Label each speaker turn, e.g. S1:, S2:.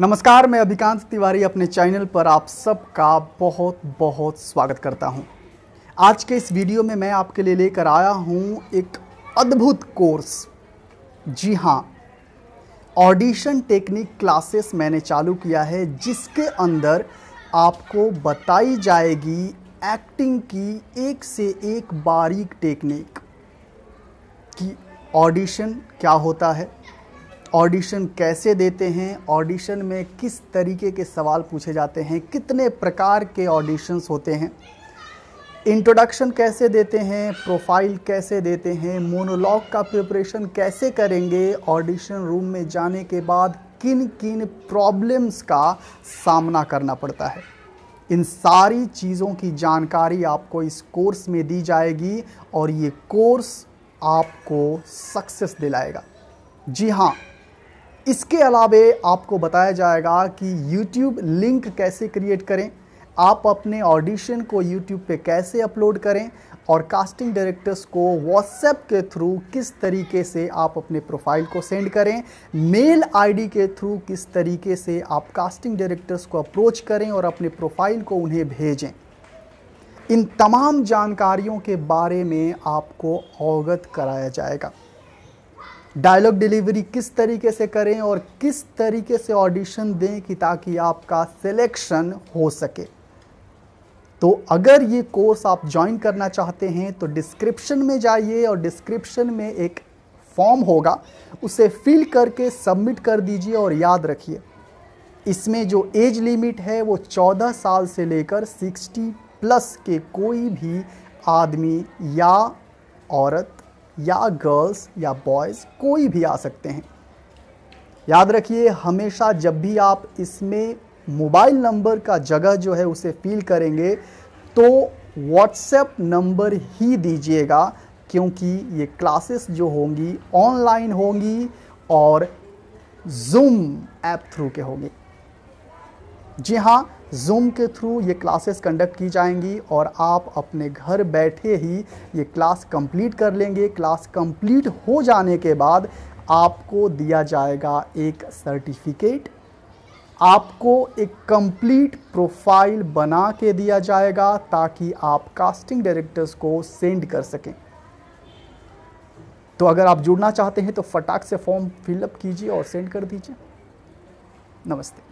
S1: नमस्कार मैं अभिकांत तिवारी अपने चैनल पर आप सबका बहुत बहुत स्वागत करता हूं। आज के इस वीडियो में मैं आपके लिए लेकर आया हूं एक अद्भुत कोर्स जी हां ऑडिशन टेक्निक क्लासेस मैंने चालू किया है जिसके अंदर आपको बताई जाएगी एक्टिंग की एक से एक बारीक टेक्निक कि ऑडिशन क्या होता है ऑडिशन कैसे देते हैं ऑडिशन में किस तरीके के सवाल पूछे जाते हैं कितने प्रकार के ऑडिशंस होते हैं इंट्रोडक्शन कैसे देते हैं प्रोफाइल कैसे देते हैं मोनोलॉग का प्रिपरेशन कैसे करेंगे ऑडिशन रूम में जाने के बाद किन किन प्रॉब्लम्स का सामना करना पड़ता है इन सारी चीज़ों की जानकारी आपको इस कोर्स में दी जाएगी और ये कोर्स आपको सक्सेस दिलाएगा जी हाँ इसके अलावा आपको बताया जाएगा कि YouTube लिंक कैसे क्रिएट करें आप अपने ऑडिशन को YouTube पे कैसे अपलोड करें और कास्टिंग डायरेक्टर्स को व्हाट्सएप के थ्रू किस तरीके से आप अपने प्रोफाइल को सेंड करें मेल आईडी के थ्रू किस तरीके से आप कास्टिंग डायरेक्टर्स को अप्रोच करें और अपने प्रोफाइल को उन्हें भेजें इन तमाम जानकारियों के बारे में आपको अवगत कराया जाएगा डायलॉग डिलीवरी किस तरीके से करें और किस तरीके से ऑडिशन दें कि ताकि आपका सिलेक्शन हो सके तो अगर ये कोर्स आप ज्वाइन करना चाहते हैं तो डिस्क्रिप्शन में जाइए और डिस्क्रिप्शन में एक फॉर्म होगा उसे फिल करके सबमिट कर दीजिए और याद रखिए इसमें जो एज लिमिट है वो 14 साल से लेकर 60 प्लस के कोई भी आदमी या औरत या गर्ल्स या बॉयज़ कोई भी आ सकते हैं याद रखिए हमेशा जब भी आप इसमें मोबाइल नंबर का जगह जो है उसे फील करेंगे तो व्हाट्सएप नंबर ही दीजिएगा क्योंकि ये क्लासेस जो होंगी ऑनलाइन होंगी और जूम ऐप थ्रू के होंगे जी हाँ जूम के थ्रू ये क्लासेस कंडक्ट की जाएंगी और आप अपने घर बैठे ही ये क्लास कंप्लीट कर लेंगे क्लास कंप्लीट हो जाने के बाद आपको दिया जाएगा एक सर्टिफिकेट आपको एक कंप्लीट प्रोफाइल बना के दिया जाएगा ताकि आप कास्टिंग डायरेक्टर्स को सेंड कर सकें तो अगर आप जुड़ना चाहते हैं तो फटाक से फॉर्म फिलअप कीजिए और सेंड कर दीजिए नमस्ते